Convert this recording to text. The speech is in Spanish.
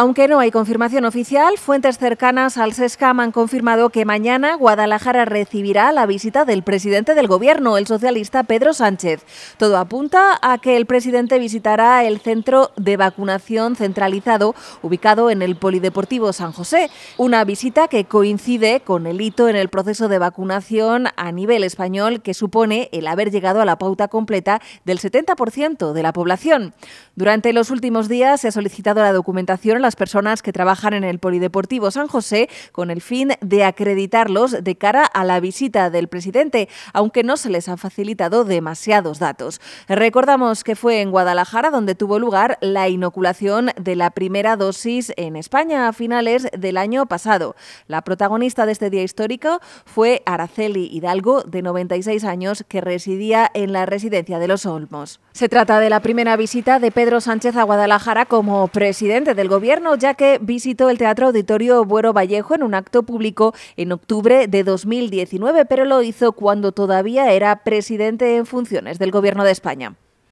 Aunque no hay confirmación oficial, fuentes cercanas al SESCAM han confirmado que mañana Guadalajara recibirá la visita del presidente del gobierno, el socialista Pedro Sánchez. Todo apunta a que el presidente visitará el centro de vacunación centralizado ubicado en el Polideportivo San José, una visita que coincide con el hito en el proceso de vacunación a nivel español que supone el haber llegado a la pauta completa del 70% de la población. Durante los últimos días se ha solicitado la documentación las personas que trabajan en el Polideportivo San José con el fin de acreditarlos de cara a la visita del presidente, aunque no se les ha facilitado demasiados datos. Recordamos que fue en Guadalajara donde tuvo lugar la inoculación de la primera dosis en España a finales del año pasado. La protagonista de este día histórico fue Araceli Hidalgo, de 96 años, que residía en la residencia de Los Olmos. Se trata de la primera visita de Pedro Sánchez a Guadalajara como presidente del gobierno ya que visitó el Teatro Auditorio Buero Vallejo en un acto público en octubre de 2019, pero lo hizo cuando todavía era presidente en funciones del Gobierno de España.